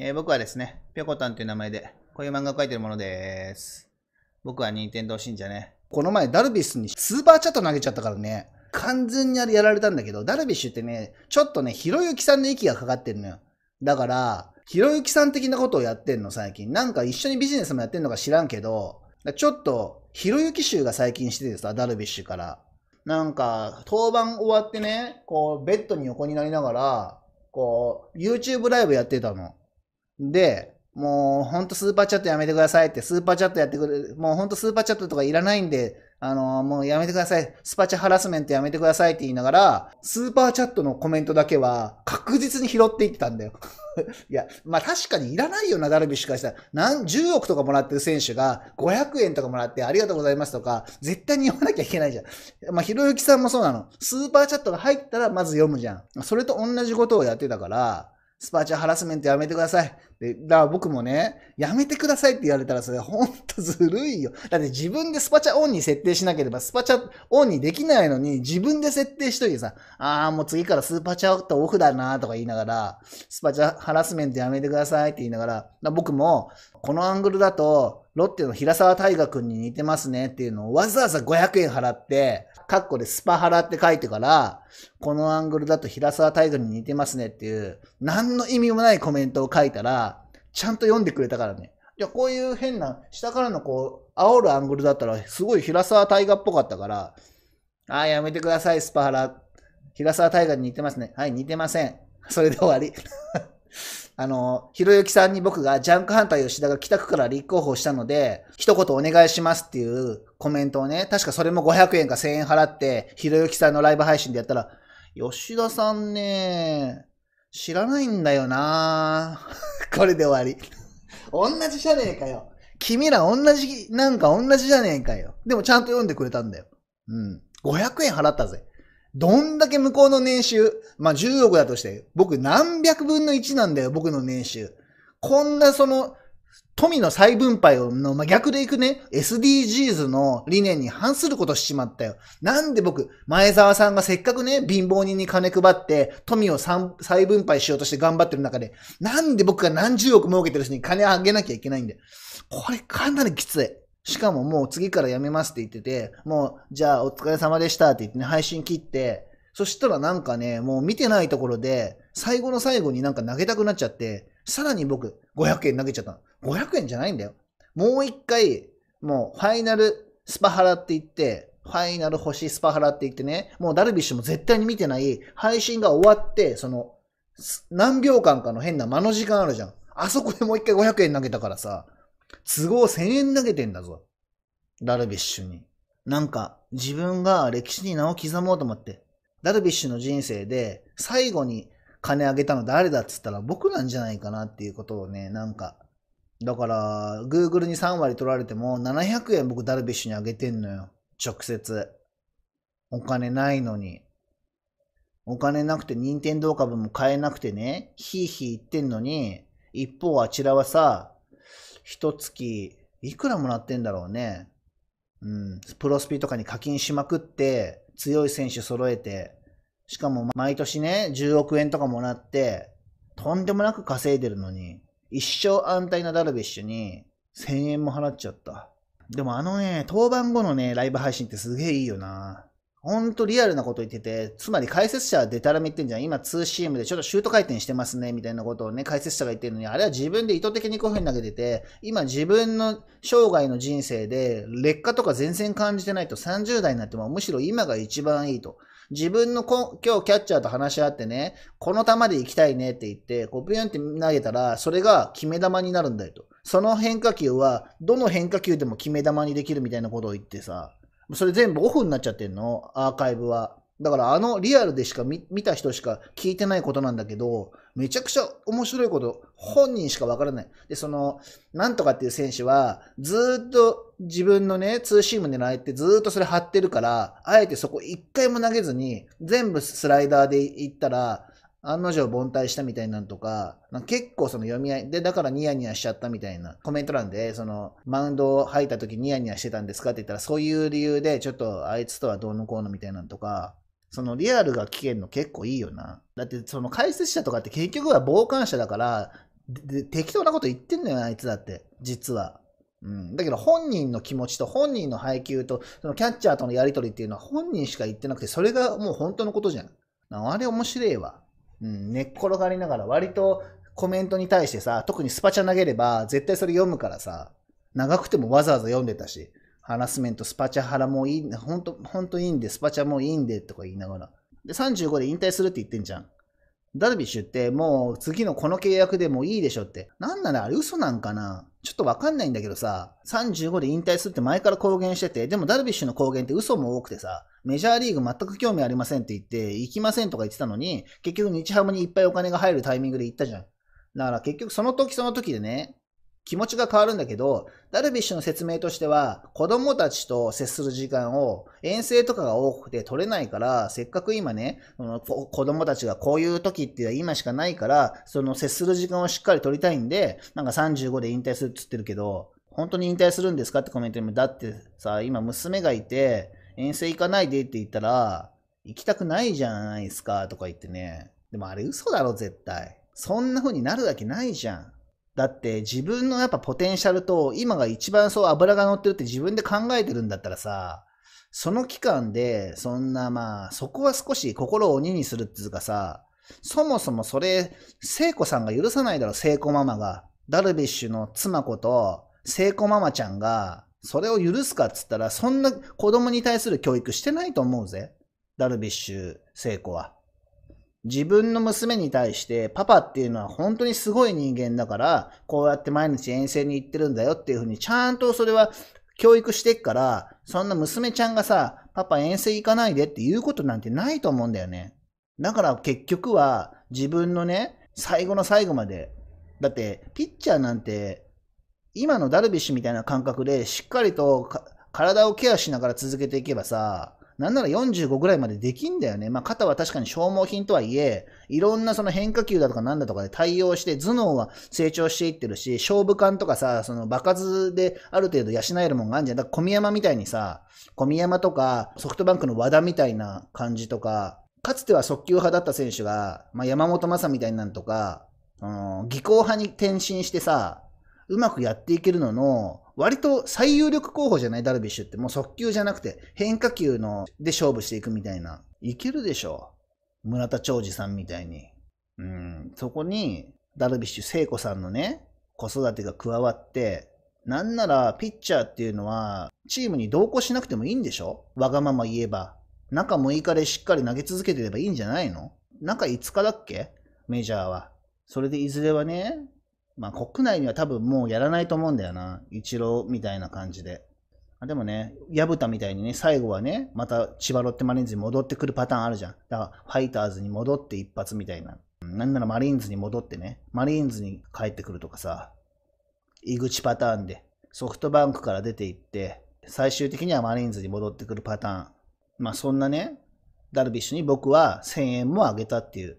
えー、僕はですね、ぴょこたんという名前で、こういう漫画を描いてるものです。僕は任天堂信者ね。この前、ダルビッシュにスーパーチャット投げちゃったからね、完全にあれやられたんだけど、ダルビッシュってね、ちょっとね、ひろゆきさんの息がかかってるのよ。だから、ひろゆきさん的なことをやってんの、最近。なんか一緒にビジネスもやってんのか知らんけど、ちょっと、ひろゆき衆が最近しててさ、ダルビッシュから。なんか、登板終わってね、こう、ベッドに横になりながら、こう、YouTube ライブやってたの。で、もうほんとスーパーチャットやめてくださいって、スーパーチャットやってくれる、もうほんとスーパーチャットとかいらないんで、あの、もうやめてください。スパチャハラスメントやめてくださいって言いながら、スーパーチャットのコメントだけは確実に拾っていってたんだよ。いや、まあ確かにいらないよな、ダルビッシュからしたら。何、10億とかもらってる選手が500円とかもらってありがとうございますとか、絶対に読まなきゃいけないじゃん。まあひろゆきさんもそうなの。スーパーチャットが入ったらまず読むじゃん。それと同じことをやってたから、スパチャハラスメントやめてください。で、だから僕もね、やめてくださいって言われたらそれほんとずるいよ。だって自分でスパチャオンに設定しなければスパチャオンにできないのに自分で設定しといてさ、あーもう次からスーパーチャとオフだなとか言いながら、スパチャハラスメントやめてくださいって言いながら、ら僕もこのアングルだとロッテの平沢大河君に似てますねっていうのをわざわざ500円払って、カッコでスパ払って書いてから、このアングルだと平沢大河に似てますねっていう、何の意味もないコメントを書いたら、ちゃんと読んでくれたからね。いや、こういう変な、下からのこう、煽るアングルだったら、すごい平沢大河っぽかったから、あーやめてください、スパハラ。平沢大河に似てますね。はい、似てません。それで終わり。あの、ひろゆきさんに僕がジャンクハンター吉田が北区から立候補したので、一言お願いしますっていうコメントをね、確かそれも500円か1000円払って、ひろゆきさんのライブ配信でやったら、吉田さんね、知らないんだよな これで終わり同じじゃねえかよ。君ら同じ、なんか同じじゃねえかよ。でもちゃんと読んでくれたんだよ。うん。500円払ったぜ。どんだけ向こうの年収、まあ、10億だとして、僕何百分の1なんだよ、僕の年収。こんなその、富の再分配をの、ま逆でいくね、SDGs の理念に反することしちまったよ。なんで僕、前澤さんがせっかくね、貧乏人に金配って、富を再分配しようとして頑張ってる中で、なんで僕が何十億儲けてる人に金あげなきゃいけないんだよ。これかなりきつい。しかももう次からやめますって言ってて、もう、じゃあお疲れ様でしたって言ってね、配信切って、そしたらなんかね、もう見てないところで、最後の最後になんか投げたくなっちゃって、さらに僕、500円投げちゃったの。500円じゃないんだよ。もう一回、もう、ファイナルスパハラって言って、ファイナル星スパハラって言ってね、もうダルビッシュも絶対に見てない、配信が終わって、その、何秒間かの変な間の時間あるじゃん。あそこでもう一回500円投げたからさ、都合1000円投げてんだぞ。ダルビッシュに。なんか、自分が歴史に名を刻もうと思って、ダルビッシュの人生で最後に金あげたの誰だっつったら僕なんじゃないかなっていうことをね、なんか、だから、Google に3割取られても700円僕ダルビッシュにあげてんのよ。直接。お金ないのに。お金なくて任天堂株も買えなくてね、ひいひい言ってんのに、一方あちらはさ、一月、いくらもらってんだろうね。うん、プロスピとかに課金しまくって、強い選手揃えて、しかも毎年ね、10億円とかもらって、とんでもなく稼いでるのに、一生安泰なダルビッシュに、1000円も払っちゃった。でもあのね、登板後のね、ライブ配信ってすげえいいよな。ほんとリアルなこと言ってて、つまり解説者はデタラメ言ってんじゃん。今 2CM でちょっとシュート回転してますね、みたいなことをね、解説者が言ってるのに、あれは自分で意図的にこういう風に投げてて、今自分の生涯の人生で劣化とか全然感じてないと30代になってもむしろ今が一番いいと。自分のこ今日キャッチャーと話し合ってね、この球で行きたいねって言って、こうビュンって投げたら、それが決め球になるんだよと。その変化球は、どの変化球でも決め球にできるみたいなことを言ってさ、それ全部オフになっちゃってんの、アーカイブは。だからあのリアルでしか見た人しか聞いてないことなんだけど、めちゃくちゃ面白いこと、本人しかわからない。で、その、なんとかっていう選手は、ずっと自分のね、ツーシーム狙ってずっとそれ張ってるから、あえてそこ一回も投げずに、全部スライダーで行ったら、案の定凡退したみたいなんとか、結構その読み合い、で、だからニヤニヤしちゃったみたいなコメント欄で、その、マウンドを吐いた時ニヤニヤしてたんですかって言ったら、そういう理由で、ちょっとあいつとはどうのこうのみたいなんとか、そのリアルが聞けるの結構いいよな。だってその解説者とかって結局は傍観者だから、適当なこと言ってんのよ、あいつだって。実は。うん、だけど本人の気持ちと本人の配球と、そのキャッチャーとのやりとりっていうのは本人しか言ってなくて、それがもう本当のことじゃん。あれ面白いわ。うん、寝っ転がりながら割とコメントに対してさ、特にスパチャ投げれば絶対それ読むからさ、長くてもわざわざ読んでたし、ハラスメント、スパチャハラもいい、ほんと、ほんといいんで、スパチャもいいんでとか言いながら。で、35で引退するって言ってんじゃん。ダルビッシュってもう次のこの契約でもいいでしょって。なんならあれ嘘なんかなちょっとわかんないんだけどさ、35で引退するって前から公言してて、でもダルビッシュの公言って嘘も多くてさ、メジャーリーグ全く興味ありませんって言って、行きませんとか言ってたのに、結局日ハムにいっぱいお金が入るタイミングで行ったじゃん。だから結局その時その時でね、気持ちが変わるんだけど、ダルビッシュの説明としては、子供たちと接する時間を遠征とかが多くて取れないから、せっかく今ね、子供たちがこういう時っていう今しかないから、その接する時間をしっかり取りたいんで、なんか35で引退するって言ってるけど、本当に引退するんですかってコメントにも、だってさ、今娘がいて、遠征行かないでって言ったら、行きたくないじゃないですかとか言ってね。でもあれ嘘だろ、絶対。そんな風になるわけないじゃん。だって自分のやっぱポテンシャルと今が一番そう油が乗ってるって自分で考えてるんだったらさ、その期間でそんなまあそこは少し心を鬼にするっていうかさ、そもそもそれ、聖子さんが許さないだろ、聖子ママが。ダルビッシュの妻子と聖子ママちゃんがそれを許すかっつったらそんな子供に対する教育してないと思うぜ。ダルビッシュ聖子は。自分の娘に対してパパっていうのは本当にすごい人間だから、こうやって毎日遠征に行ってるんだよっていうふうにちゃんとそれは教育してっから、そんな娘ちゃんがさ、パパ遠征行かないでっていうことなんてないと思うんだよね。だから結局は自分のね、最後の最後まで。だって、ピッチャーなんて、今のダルビッシュみたいな感覚でしっかりと体をケアしながら続けていけばさ、なんなら45ぐらいまでできんだよね。まあ、肩は確かに消耗品とはいえ、いろんなその変化球だとかなんだとかで対応して、頭脳は成長していってるし、勝負感とかさ、その場数である程度養えるもんがあるんじゃん。だから小宮山みたいにさ、小宮山とか、ソフトバンクの和田みたいな感じとか、かつては速球派だった選手が、まあ、山本昌みたいなんとか、うん、技巧派に転身してさ、うまくやっていけるのの、割と最有力候補じゃないダルビッシュってもう速球じゃなくて変化球ので勝負していくみたいな。いけるでしょう。村田兆治さんみたいに。うん。そこにダルビッシュ聖子さんのね、子育てが加わって、なんならピッチャーっていうのはチームに同行しなくてもいいんでしょわがまま言えば。中6日でしっかり投げ続けてればいいんじゃないの中5日だっけメジャーは。それでいずれはね、まあ国内には多分もうやらないと思うんだよな。一郎みたいな感じで。でもね、矢蓋みたいにね、最後はね、また千葉ロッテマリーンズに戻ってくるパターンあるじゃん。だからファイターズに戻って一発みたいな。なんならマリーンズに戻ってね、マリーンズに帰ってくるとかさ、井口パターンで、ソフトバンクから出ていって、最終的にはマリーンズに戻ってくるパターン。まあそんなね、ダルビッシュに僕は1000円もあげたっていう